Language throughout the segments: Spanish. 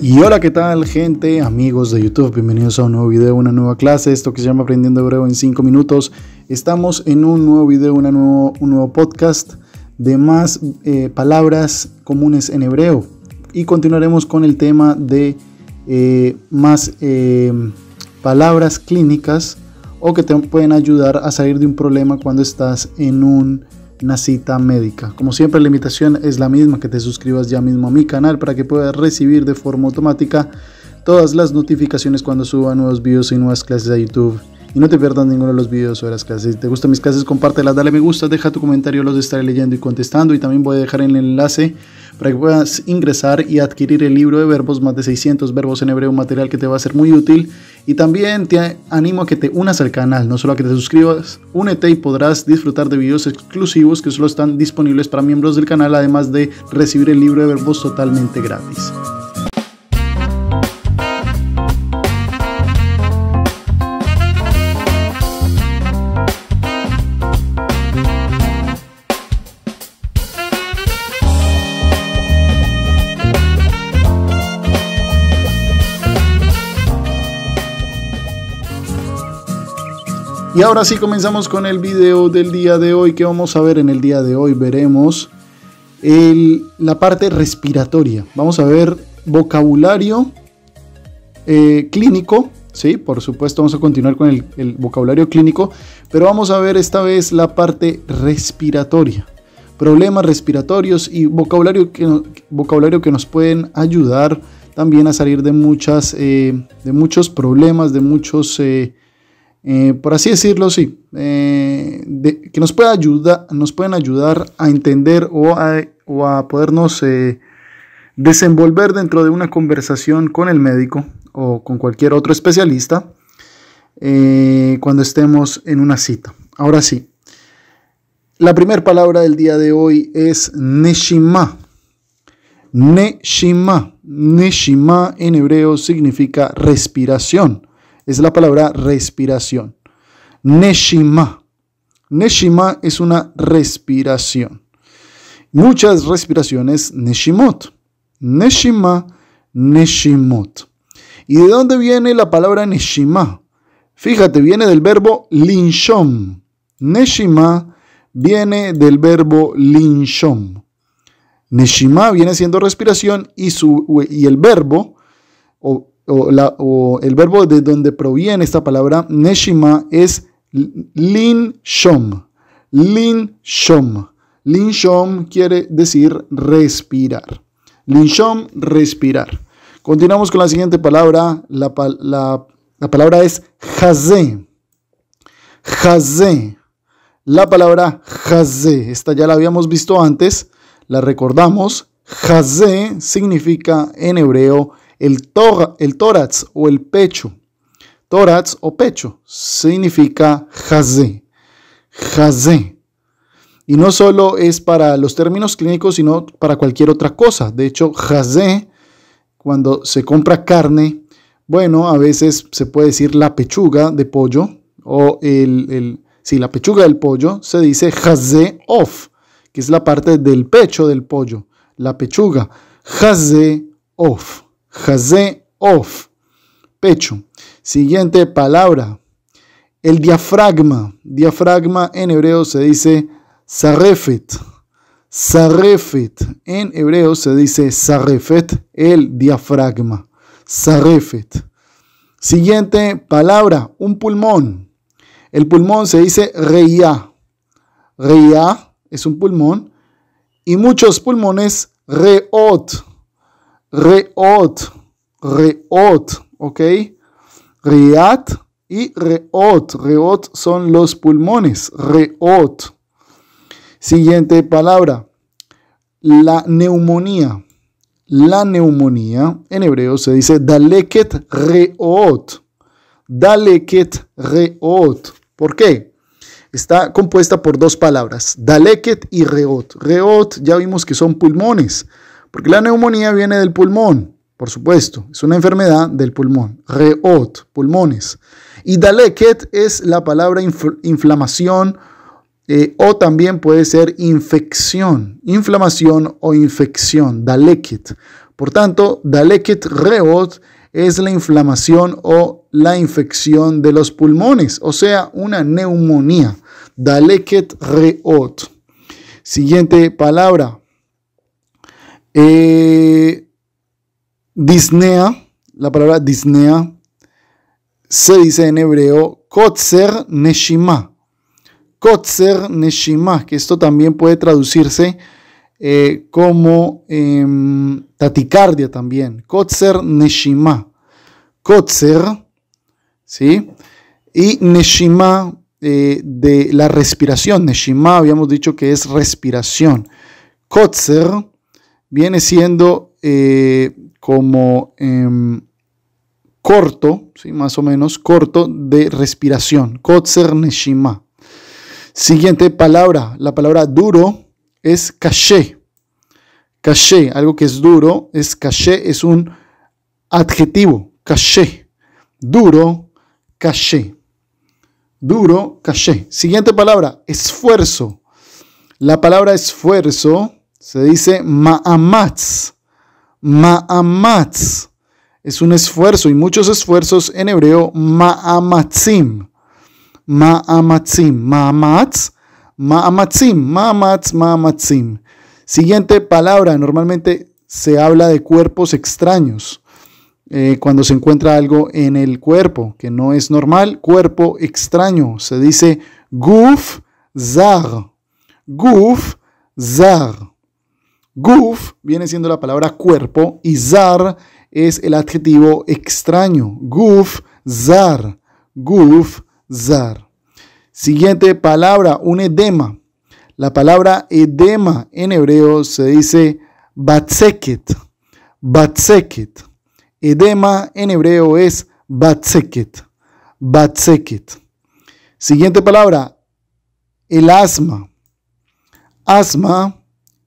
Y hola, ¿qué tal gente? Amigos de YouTube, bienvenidos a un nuevo video, una nueva clase, esto que se llama Aprendiendo Hebreo en 5 minutos. Estamos en un nuevo video, una nuevo, un nuevo podcast de más eh, palabras comunes en hebreo. Y continuaremos con el tema de eh, más eh, palabras clínicas o que te pueden ayudar a salir de un problema cuando estás en un una cita médica. Como siempre la invitación es la misma, que te suscribas ya mismo a mi canal para que puedas recibir de forma automática todas las notificaciones cuando suba nuevos videos y nuevas clases a YouTube. Y no te pierdas ninguno de los videos o las clases. Si te gustan mis clases, compártelas, dale me gusta, deja tu comentario, los estaré leyendo y contestando. Y también voy a dejar el enlace para que puedas ingresar y adquirir el libro de verbos, más de 600 verbos en hebreo, material que te va a ser muy útil. Y también te animo a que te unas al canal, no solo a que te suscribas, únete y podrás disfrutar de videos exclusivos que solo están disponibles para miembros del canal, además de recibir el libro de verbos totalmente gratis. Y ahora sí comenzamos con el video del día de hoy. ¿Qué vamos a ver en el día de hoy? Veremos la parte respiratoria. Vamos a ver vocabulario eh, clínico. Sí, por supuesto, vamos a continuar con el, vocabulario clínico, pero vamos a ver esta vez la parte respiratoria problemas respiratorios y vocabulario que, vocabulario que nos pueden ayudar también a salir de, muchas, eh, de muchos problemas, de muchos eh, eh, por así decirlo, sí, eh, que nos, pueda ayuda, nos pueden ayudar a entender o a, podernos eh, desenvolver dentro de una conversación con el médico o con cualquier otro especialista cuando estemos en una cita. Ahora sí, la primera palabra del día de hoy es Neshima. Neshima. Neshima en hebreo significa respiración es la palabra respiración. Neshima. Neshima es una respiración. Muchas respiraciones Neshimot. Neshima, Neshimot. ¿Y de dónde viene la palabra Neshima? Fíjate, viene del verbo linshom. Neshima viene del verbo linshom. Neshima viene siendo respiración y, su, y el verbo o o, el verbo de donde proviene esta palabra, Neshima, es Lin Shom. Lin Shom. Lin quiere decir respirar. Lin respirar. Continuamos con la siguiente palabra. La, la palabra es Hazé. Hazé. La palabra Hazé. Esta ya la habíamos visto antes. La recordamos. Hazé significa en hebreo el, el tórax o el pecho. Tórax o pecho significa jazé. Jazé. Y no solo es para los términos clínicos, sino para cualquier otra cosa. De hecho, jazé, cuando se compra carne, bueno, a veces se puede decir la pechuga de pollo o el, la pechuga del pollo se dice jazé off, que es la parte del pecho del pollo, la pechuga, jazé off. Hazé of, pecho. Siguiente palabra. El diafragma. Diafragma en hebreo se dice sarefet. Sarefet. En hebreo se dice sarefet, el diafragma. Sarefet. Siguiente palabra, un pulmón. El pulmón se dice Reia Reia es un pulmón. Y muchos pulmones reot. Reot, Reot, ¿ok? Riat y Reot. Reot son los pulmones, Reot. Siguiente palabra, la neumonía. La neumonía en hebreo se dice Daleket Reot. Daleket Reot. ¿Por qué? Está compuesta por dos palabras, Daleket y Reot. Reot ya vimos que son pulmones. Porque la neumonía viene del pulmón, por supuesto, es una enfermedad del pulmón. Reot, pulmones. Y daleket es la palabra inflamación eh, o también puede ser infección. Inflamación o infección, daleket. Por tanto, daleket reot es la inflamación o la infección de los pulmones, o sea, una neumonía. Daleket reot. Siguiente palabra, eh, disnea, la palabra disnea se dice en hebreo kotzer neshima. Kotzer neshima, que esto también puede traducirse eh, como eh, taticardia también. Kotzer neshima. Kotzer, ¿sí? Y neshima eh, de la respiración. Neshima habíamos dicho que es respiración. Kotzer viene siendo eh, como em, corto, ¿sí? más o menos corto de respiración, Kotser neshima. Siguiente palabra, la palabra duro es caché. Caché, algo que es duro, es caché, es un adjetivo, caché. Duro, caché. Duro, caché. Siguiente palabra, esfuerzo. La palabra esfuerzo se dice ma'amatz. Ma'amatz es un esfuerzo y muchos esfuerzos en hebreo ma'amatzim. Ma'amatzim. Ma'amatz. Ma'amatzim. Ma'amatz. Ma'amatzim. Siguiente palabra. Normalmente se habla de cuerpos extraños. Eh, cuando se encuentra algo en el cuerpo que no es normal, cuerpo extraño. Se dice guf zar. Guf zar. Guf viene siendo la palabra cuerpo y zar es el adjetivo extraño. Guf, zar. Guf, zar. Siguiente palabra, un edema. La palabra edema en hebreo se dice BATSEKET, BATSEKET. Edema en hebreo es BATSEKET, BATSEKET. Siguiente palabra, el asma. Asma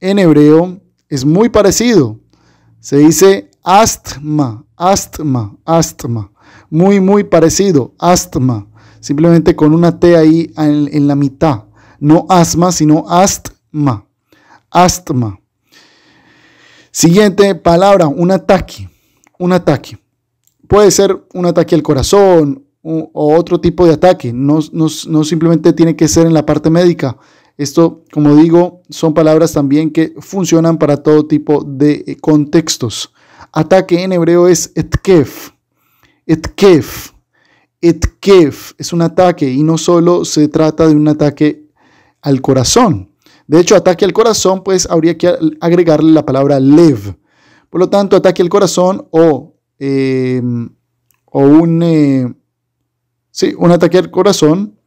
en hebreo es muy parecido. Se dice astma, astma, astma. Muy, muy parecido, astma. Simplemente con una T ahí en, la mitad. No asma, sino astma. Astma. Siguiente palabra, un ataque. Un ataque. Puede ser un ataque al corazón o otro tipo de ataque. No, no simplemente tiene que ser en la parte médica esto, como digo, son palabras también que funcionan para todo tipo de eh, contextos. Ataque en hebreo es etkef. Etkef. Etkef es un ataque y no solo se trata de un ataque al corazón. De hecho, ataque al corazón, pues habría que agregarle la palabra lev. Por lo tanto, ataque al corazón o, em, o un, eh, un ataque al corazón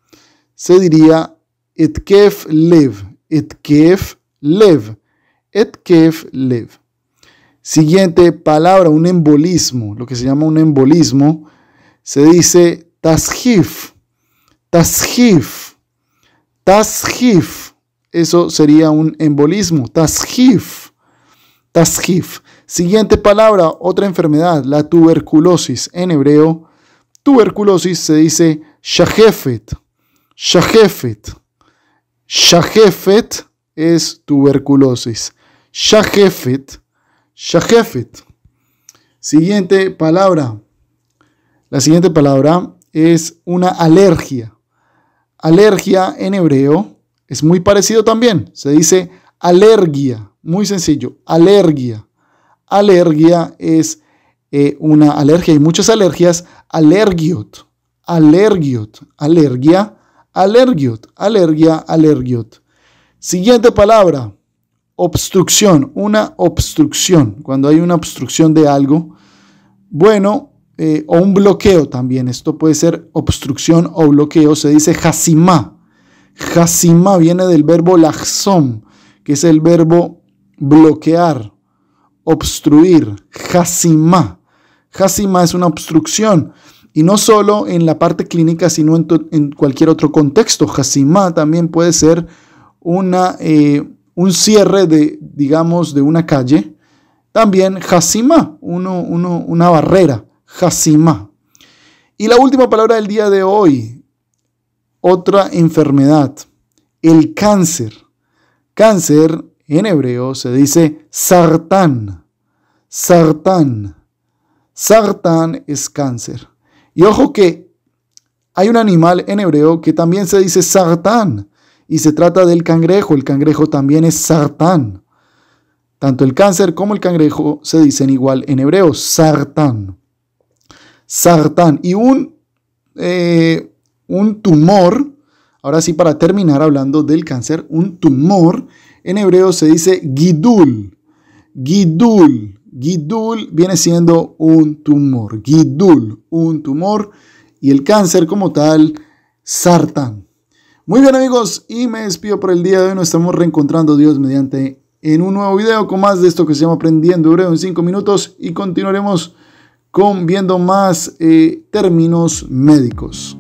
se diría Etkef Lev. Etkef Lev. Etkef Lev. Siguiente palabra, un embolismo. Lo que se llama un embolismo. Se dice Tashif. Tashif. Tashif. Eso sería un embolismo. Tashif. Tashif. Siguiente palabra, otra enfermedad, la tuberculosis. En hebreo, tuberculosis se dice shahefet. Shahefet. Shahefet es tuberculosis. Shahefet. Shahefet. Siguiente palabra. La siguiente palabra es una alergia. Alergia en hebreo es muy parecido también. Se dice alergia. Muy sencillo. Alergia. Alergia es eh, una alergia. Hay muchas alergias. Alergiot. Alergiot. Alergia Alergiot, alergia, alergiot. Siguiente palabra, obstrucción, una obstrucción, cuando hay una obstrucción de algo, bueno, eh, o un bloqueo también, esto puede ser obstrucción o bloqueo, se dice jasimá. Jasimá viene del verbo laxom, que es el verbo bloquear, obstruir, jasimá. Jasimá es una obstrucción. Y no solo en la parte clínica, sino en, cualquier otro contexto. Hasima también puede ser una, eh, un cierre de, digamos, de una calle. También Hasima, uno, una barrera. Hasima. Y la última palabra del día de hoy, otra enfermedad, el cáncer. Cáncer en hebreo se dice sartán. Sartán. Sartán es cáncer. Y ojo que hay un animal en hebreo que también se dice sartán y se trata del cangrejo. El cangrejo también es sartán. Tanto el cáncer como el cangrejo se dicen igual en hebreo, sartán. Sartán. Y un, eh, un tumor, ahora sí para terminar hablando del cáncer, un tumor en hebreo se dice gidul. Gidul. Gidul viene siendo un tumor. Gidul, un tumor. Y el cáncer como tal, sartan. Muy bien amigos, y me despido por el día de hoy. Nos estamos reencontrando Dios mediante en un nuevo video con más de esto que se llama Aprendiendo Hebreo en 5 minutos y continuaremos con viendo más eh, términos médicos.